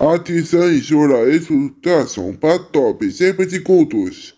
Atenção, senhora, escutação, para top, sempre de contos.